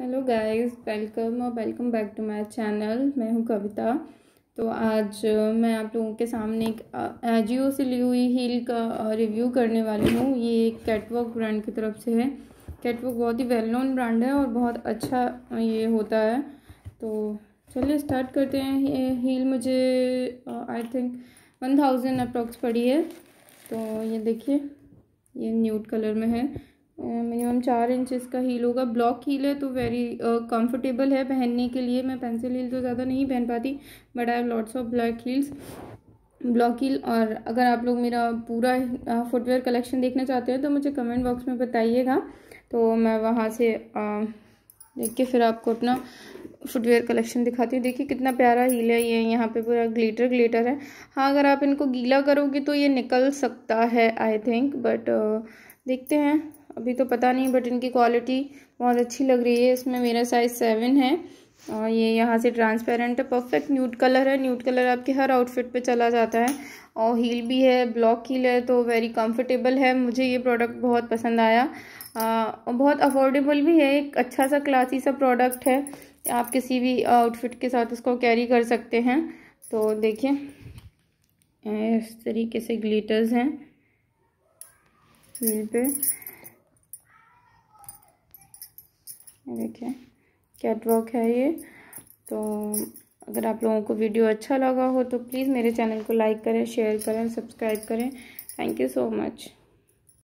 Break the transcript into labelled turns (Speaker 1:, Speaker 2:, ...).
Speaker 1: hello guys welcome और welcome back to my channel मैं हूं कविता तो आज मैं आप लोगों के सामने एक एजियो से ली हुई हील का रिव्यू करने वाली हूं ये एक कैटवॉक ब्रांड की तरफ से है कैटवॉक बहुत ही वेल नोन ब्रांड है और बहुत अच्छा ये होता है तो चलिए स्टार्ट करते हैं ये हील मुझे I think one thousand approx पड़ी है तो ये देखिए ये न्यूट कलर में है मिनिमम चार इंच इसका हील होगा ब्लॉक हील है तो वेरी कंफर्टेबल है पहनने के लिए मैं पेंसिल हील तो ज़्यादा नहीं पहन पाती but I have lots of black heels block heel और अगर आप लोग मेरा पूरा फुटवेयर कलेक्शन देखना चाहते हैं तो मुझे कमेंट बॉक्स में बताइएगा तो मैं वहाँ से देख के फिर आपको अपना फुटवेयर कलेक्शन दिखाती हूँ देखिए कितना प्यारा हील है ये यहाँ पे पूरा ग्लिटर ग्लिटर है हाँ अगर आप इनको गीला करोगे तो ये निकल सकता है आई थिंक बट uh, देखते हैं अभी तो पता नहीं बट इनकी क्वालिटी बहुत अच्छी लग रही है इसमें मेरा साइज़ सेवन है और ये यहाँ से ट्रांसपेरेंट है परफेक्ट न्यूट कलर है न्यूट कलर आपके हर आउटफिट पे चला जाता है और हील भी है ब्लॉक हील है तो वेरी कंफर्टेबल है मुझे ये प्रोडक्ट बहुत पसंद आया और बहुत अफोर्डेबल भी है एक अच्छा सा क्लासी सा प्रोडक्ट है आप किसी भी आउटफिट के साथ इसको कैरी कर सकते हैं तो देखिए इस तरीके से ग्लीटर्स हैं सील पे देखिए कैटवॉक है ये तो अगर आप लोगों को वीडियो अच्छा लगा हो तो प्लीज़ मेरे चैनल को लाइक करें शेयर करें सब्सक्राइब करें थैंक यू सो मच